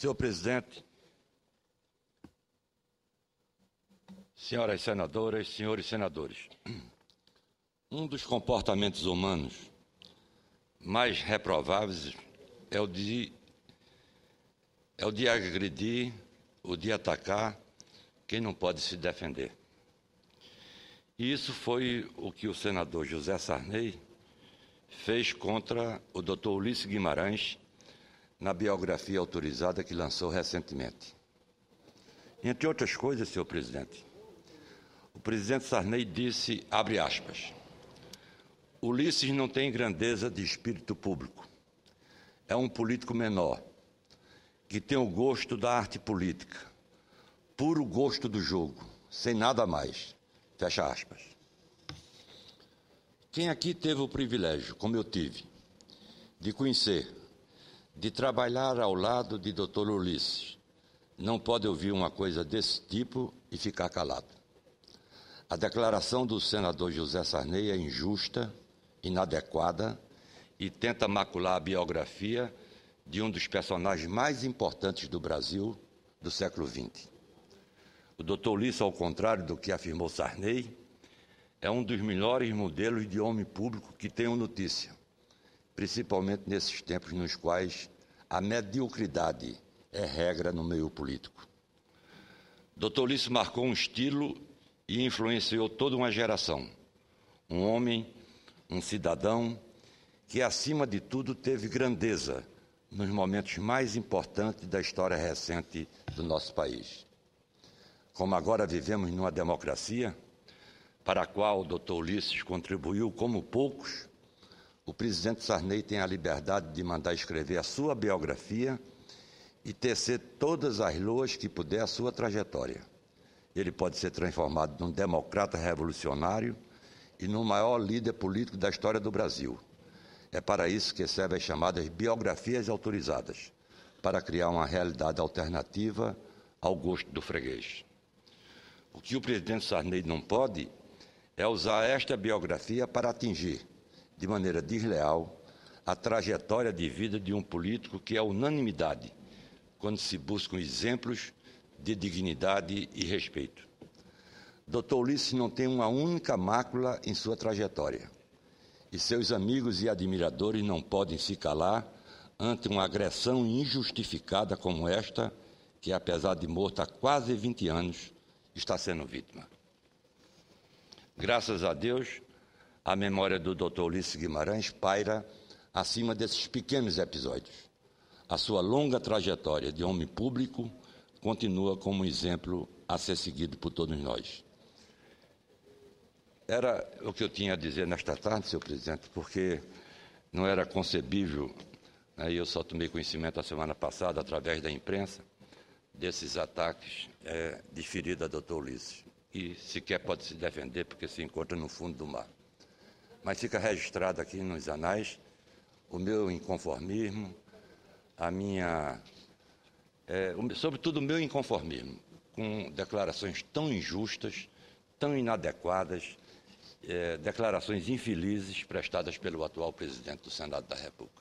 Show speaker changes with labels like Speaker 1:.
Speaker 1: Senhor presidente, senhoras senadoras, senhores senadores, um dos comportamentos humanos mais reprováveis é o de, é o de agredir, o de atacar quem não pode se defender. E isso foi o que o senador José Sarney fez contra o doutor Ulisses Guimarães na biografia autorizada que lançou recentemente. Entre outras coisas, senhor presidente, o presidente Sarney disse, abre aspas, Ulisses não tem grandeza de espírito público. É um político menor, que tem o gosto da arte política, puro gosto do jogo, sem nada mais. Fecha aspas. Quem aqui teve o privilégio, como eu tive, de conhecer de trabalhar ao lado de Dr. Ulisses. Não pode ouvir uma coisa desse tipo e ficar calado. A declaração do senador José Sarney é injusta, inadequada e tenta macular a biografia de um dos personagens mais importantes do Brasil do século XX. O Dr. Ulisses, ao contrário do que afirmou Sarney, é um dos melhores modelos de homem público que tenho notícia principalmente nesses tempos nos quais a mediocridade é regra no meio político. Dr. Ulisses marcou um estilo e influenciou toda uma geração. Um homem, um cidadão, que acima de tudo teve grandeza nos momentos mais importantes da história recente do nosso país. Como agora vivemos numa democracia, para a qual o Dr. Ulisses contribuiu como poucos, o presidente Sarney tem a liberdade de mandar escrever a sua biografia e tecer todas as loas que puder a sua trajetória. Ele pode ser transformado num democrata revolucionário e no maior líder político da história do Brasil. É para isso que servem as chamadas biografias autorizadas para criar uma realidade alternativa ao gosto do freguês. O que o presidente Sarney não pode é usar esta biografia para atingir de maneira desleal a trajetória de vida de um político que é unanimidade quando se buscam exemplos de dignidade e respeito. Dr. Ulisses não tem uma única mácula em sua trajetória e seus amigos e admiradores não podem se calar ante uma agressão injustificada como esta, que apesar de morta há quase 20 anos, está sendo vítima. Graças a Deus, a memória do Dr. Ulisses Guimarães paira acima desses pequenos episódios. A sua longa trajetória de homem público continua como um exemplo a ser seguido por todos nós. Era o que eu tinha a dizer nesta tarde, senhor presidente, porque não era concebível, né, eu só tomei conhecimento a semana passada, através da imprensa, desses ataques é, de ferida a doutor Ulisses. E sequer pode se defender porque se encontra no fundo do mar mas fica registrado aqui nos anais o meu inconformismo, a minha. É, sobretudo o meu inconformismo com declarações tão injustas, tão inadequadas, é, declarações infelizes prestadas pelo atual presidente do Senado da República.